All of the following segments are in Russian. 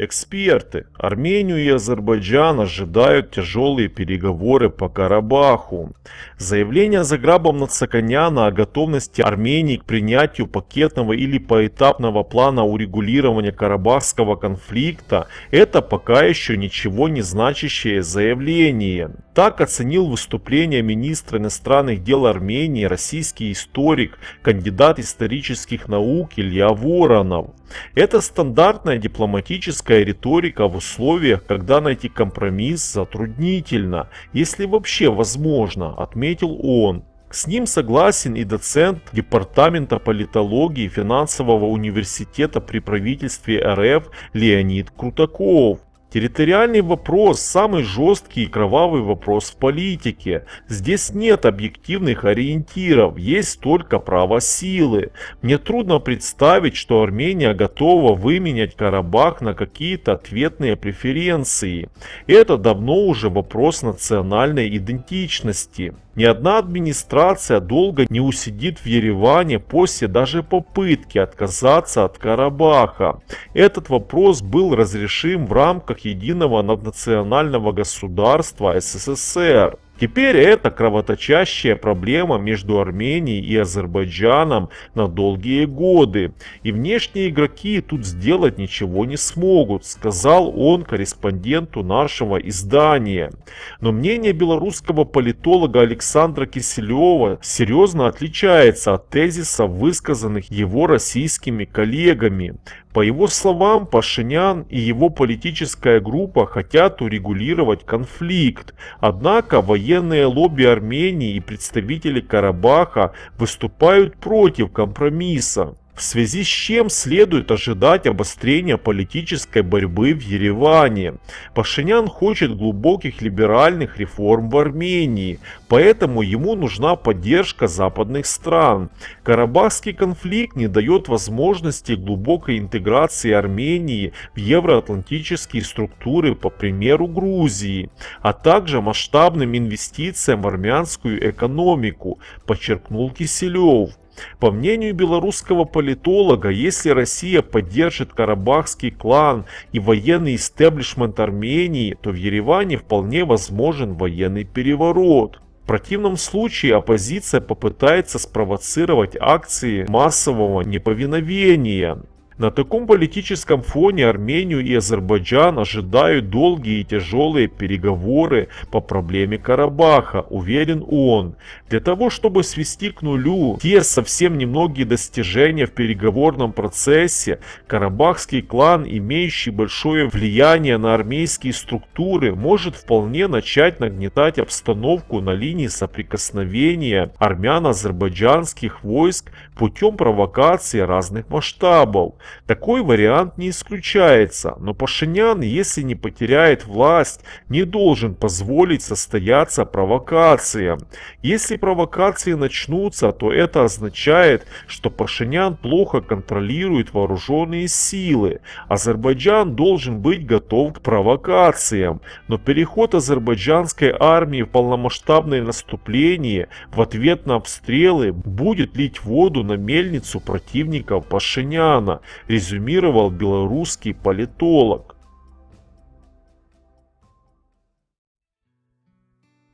Эксперты, Армению и Азербайджан ожидают тяжелые переговоры по Карабаху. Заявление Заграба Нацаканяна о готовности Армении к принятию пакетного или поэтапного плана урегулирования карабахского конфликта – это пока еще ничего не значащее заявление. Так оценил выступление министра иностранных дел Армении российский историк, кандидат исторических наук Илья Воронов. Это стандартная дипломатическая Жесткая риторика в условиях, когда найти компромисс затруднительно, если вообще возможно, отметил он. С ним согласен и доцент Департамента политологии Финансового университета при правительстве РФ Леонид Крутаков. Территориальный вопрос – самый жесткий и кровавый вопрос в политике. Здесь нет объективных ориентиров, есть только право силы. Мне трудно представить, что Армения готова выменять Карабах на какие-то ответные преференции. Это давно уже вопрос национальной идентичности. Ни одна администрация долго не усидит в Ереване после даже попытки отказаться от Карабаха. Этот вопрос был разрешим в рамках единого наднационального государства СССР. Теперь это кровоточащая проблема между Арменией и Азербайджаном на долгие годы, и внешние игроки тут сделать ничего не смогут, сказал он корреспонденту нашего издания. Но мнение белорусского политолога Александра Киселева серьезно отличается от тезисов, высказанных его российскими коллегами. По его словам, Пашинян и его политическая группа хотят урегулировать конфликт, однако военные лобби Армении и представители Карабаха выступают против компромисса в связи с чем следует ожидать обострения политической борьбы в Ереване. Пашинян хочет глубоких либеральных реформ в Армении, поэтому ему нужна поддержка западных стран. Карабахский конфликт не дает возможности глубокой интеграции Армении в евроатлантические структуры по примеру Грузии, а также масштабным инвестициям в армянскую экономику, подчеркнул Киселев. По мнению белорусского политолога, если Россия поддержит карабахский клан и военный истеблишмент Армении, то в Ереване вполне возможен военный переворот. В противном случае оппозиция попытается спровоцировать акции массового неповиновения. На таком политическом фоне Армению и Азербайджан ожидают долгие и тяжелые переговоры по проблеме Карабаха, уверен он. Для того, чтобы свести к нулю те совсем немногие достижения в переговорном процессе, карабахский клан, имеющий большое влияние на армейские структуры, может вполне начать нагнетать обстановку на линии соприкосновения армян-азербайджанских войск путем провокации разных масштабов. Такой вариант не исключается, но Пашинян, если не потеряет власть, не должен позволить состояться провокациям. Если провокации начнутся, то это означает, что Пашинян плохо контролирует вооруженные силы. Азербайджан должен быть готов к провокациям, но переход азербайджанской армии в полномасштабное наступление в ответ на обстрелы будет лить воду на мельницу противников Пашиняна резюмировал белорусский политолог.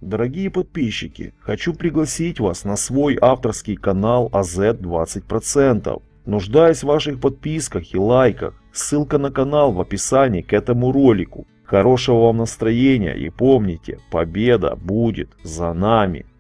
Дорогие подписчики, хочу пригласить вас на свой авторский канал АЗ 20%. Нуждаюсь в ваших подписках и лайках. Ссылка на канал в описании к этому ролику. Хорошего вам настроения и помните, победа будет за нами.